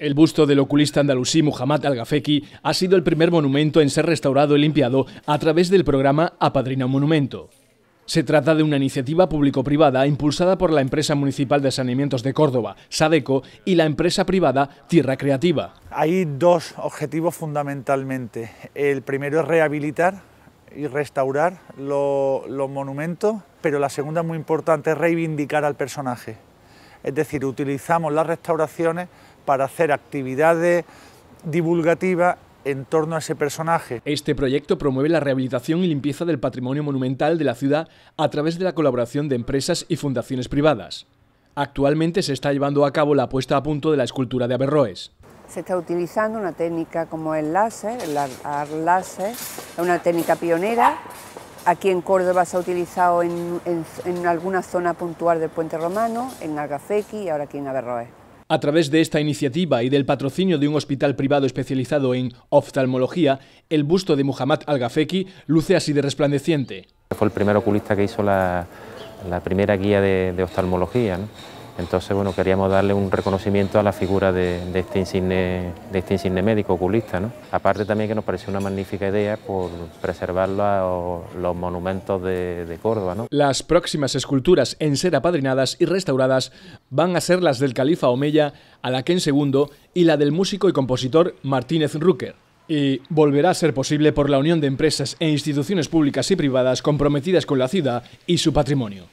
El busto del oculista andalusí Muhammad al ha sido el primer monumento en ser restaurado y limpiado a través del programa Apadrina Monumento. Se trata de una iniciativa público-privada impulsada por la empresa municipal de saneamientos de Córdoba, Sadeco, y la empresa privada Tierra Creativa. Hay dos objetivos fundamentalmente. El primero es rehabilitar y restaurar los monumentos, pero la segunda muy importante es reivindicar al personaje. Es decir, utilizamos las restauraciones para hacer actividades divulgativas en torno a ese personaje. Este proyecto promueve la rehabilitación y limpieza del patrimonio monumental de la ciudad a través de la colaboración de empresas y fundaciones privadas. Actualmente se está llevando a cabo la puesta a punto de la escultura de Averroes. Se está utilizando una técnica como el láser, el ar una técnica pionera. Aquí en Córdoba se ha utilizado en, en alguna zona puntual del puente romano, en Algafequi y ahora aquí en Averroes. A través de esta iniciativa y del patrocinio de un hospital privado especializado en oftalmología, el busto de Muhammad Al-Gafeki luce así de resplandeciente. Fue el primer oculista que hizo la, primera guía de, de oftalmología. ¿no? Entonces, bueno, queríamos darle un reconocimiento a la figura de, este de este, insigne, médico oculista. ¿no? Aparte también que nos pareció una magnífica idea por preservar los, monumentos de, Córdoba. ¿no? Las próximas esculturas en ser apadrinadas y restauradas van a ser las del califa Omeya, Alaquén II y la del músico y compositor Martínez Rucker y volverá a ser posible por la unión de empresas e instituciones públicas y privadas comprometidas con la ciudad y su patrimonio.